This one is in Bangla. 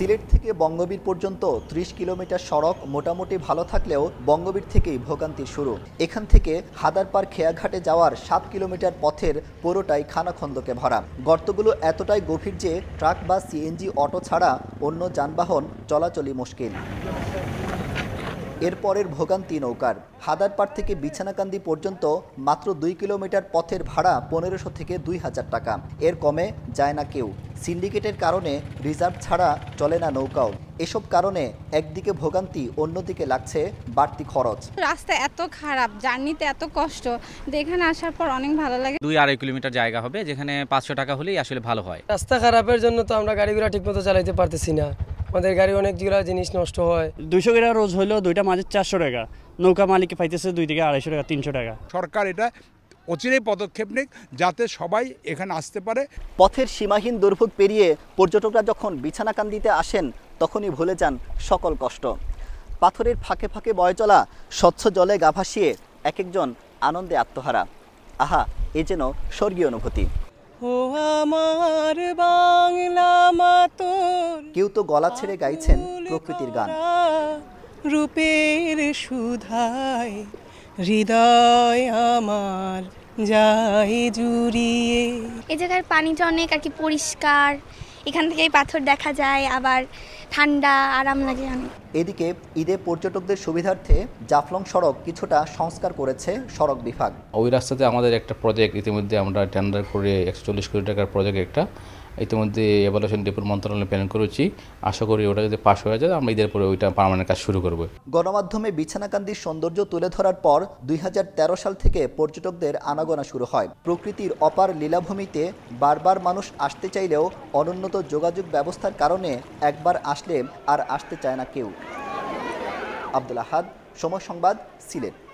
সিলেট থেকে বঙ্গবীর পর্যন্ত ত্রিশ কিলোমিটার সড়ক মোটামুটি ভালো থাকলেও বঙ্গবীর থেকেই ভোগান্তি শুরু এখান থেকে হাদারপার খেয়াঘাটে যাওয়ার সাত কিলোমিটার পথের পুরোটাই খানাখন্দকে ভরা গর্তগুলো এতটাই গভীর যে ট্রাক বা সিএনজি অটো ছাড়া অন্য যানবাহন চলাচলই মুশকিল এরপরের ভোগান্তি নৌকার হাদারপাড় থেকে বিছানাকান্দি পর্যন্ত মাত্র দুই কিলোমিটার পথের ভাড়া পনেরোশো থেকে দুই হাজার টাকা এর কমে যায় না কেউ সিন্ডিকেটের কারণে রিজার্ভ ছাড়া চলে না নৌকাও এসব কারণে একদিকে ভোগান্তি অন্যদিকে লাগছে বাড়তি খরচ রাস্তা এত খারাপ জার্নিতে এত কষ্ট এখানে আসার পর অনেক ভালো লাগে দুই আড়াই কিলোমিটার জায়গা হবে যেখানে পাঁচশো টাকা হলেই আসলে ভালো হয় রাস্তা খারাপের জন্য তো আমরা গাড়িগুলো ঠিকমতো চালাইতে পারতেছি না আমাদের গাড়ি অনেকগুলো জিনিস নষ্ট হয় দুইশো টাকা রোজ হইলো দুইটা মাঝে চারশো টাকা নৌকা মালিককে পাইতেছে দুই থেকে আড়াইশো টাকা তিনশো টাকা সরকার এটা অচিরেই পদক্ষেপ নিক যাতে সবাই এখানে আসতে পারে পথের সীমাহীন দুর্ভোগ পেরিয়ে পর্যটকরা যখন বিছানাকান্দিতে আসেন তখনই ভুলে যান সকল কষ্ট পাথরের ফাঁকে ফাঁকে বয় চলা স্বচ্ছ জলে গা ভাসিয়ে এক একজন আনন্দে আত্মহারা আহা এ যেন স্বর্গীয় অনুভূতি ও আমার কেউ তো গলা ছেড়ে গাইছেন প্রকৃতির গান রূপের সুধায় হৃদয় আমার যাই জুড়িয়ে এই জায়গার পানিটা অনেক আর কি পরিষ্কার এখান থেকে পাথর দেখা যায় আবার ঠান্ডা আরাম লাগে এদিকে ঈদে পর্যটকদের সুবিধার্থে জাফলং সড়ক কিছুটা সংস্কার করেছে সড়ক বিভাগ ওই রাস্তাতে আমাদের একটা প্রজেক্ট ইতিমধ্যে আমরা টেন্ডার করে একশো কোটি টাকার প্রজেক্ট একটা ইতিমধ্যে এভালুয়েশন ডিপোর মন্ত্রণালয় প্ল্যান করেছি আশা করি ওটা যদি পাশ হয়ে যায় আমরা ঈদের পরে ওইটা পার্মানেন্ট কাজ শুরু করব গণমাধ্যমে বিছানাকান্দির সৌন্দর্য তুলে ধরার পর দুই সাল থেকে পর্যটকদের আনাগোনা শুরু হয় প্রকৃতির অপার লীলাভূমিতে বারবার মানুষ আসতে চাইলেও অনুন্নত যোগাযোগ ব্যবস্থার কারণে একবার আসলে আর আসতে চায় না কেউ আব্দুল আহাদ সময় সংবাদ সিলেট